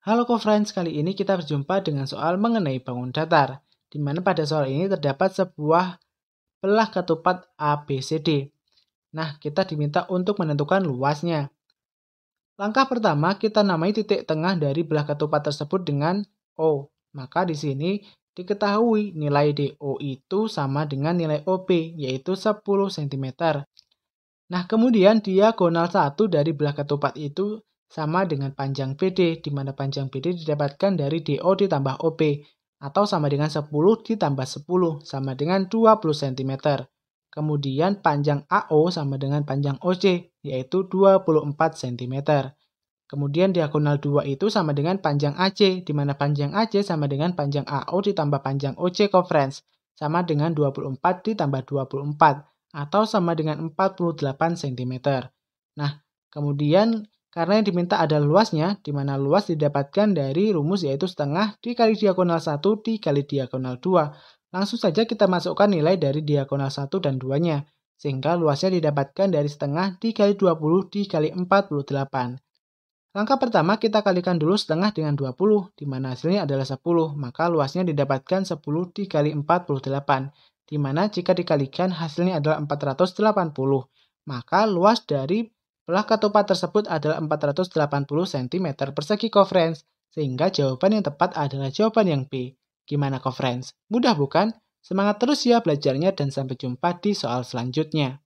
Halo co-friends, kali ini kita berjumpa dengan soal mengenai bangun datar, di mana pada soal ini terdapat sebuah belah ketupat ABCD. Nah, kita diminta untuk menentukan luasnya. Langkah pertama, kita namai titik tengah dari belah ketupat tersebut dengan O. Maka di sini diketahui nilai DO itu sama dengan nilai OP, yaitu 10 cm. Nah, kemudian diagonal 1 dari belah ketupat itu sama dengan panjang BD, di mana panjang BD didapatkan dari DO ditambah OP, atau sama dengan 10 ditambah 10, sama dengan 20 cm. Kemudian panjang AO sama dengan panjang OC, yaitu 24 cm. Kemudian diagonal 2 itu sama dengan panjang AC, di mana panjang AC sama dengan panjang AO ditambah panjang OC conference, sama dengan 24 ditambah 24, atau sama dengan 48 cm. Nah, kemudian karena yang diminta adalah luasnya, di mana luas didapatkan dari rumus yaitu setengah dikali diagonal 1 dikali diagonal 2. Langsung saja kita masukkan nilai dari diagonal 1 dan 2-nya, sehingga luasnya didapatkan dari setengah dikali 20 dikali 48. Langkah pertama kita kalikan dulu setengah dengan 20, di mana hasilnya adalah 10, maka luasnya didapatkan 10 dikali 48, di mana jika dikalikan hasilnya adalah 480, maka luas dari lah ketupat tersebut adalah 480 cm persegi conference, sehingga jawaban yang tepat adalah jawaban yang B. Gimana conference? Mudah bukan? Semangat terus ya belajarnya dan sampai jumpa di soal selanjutnya.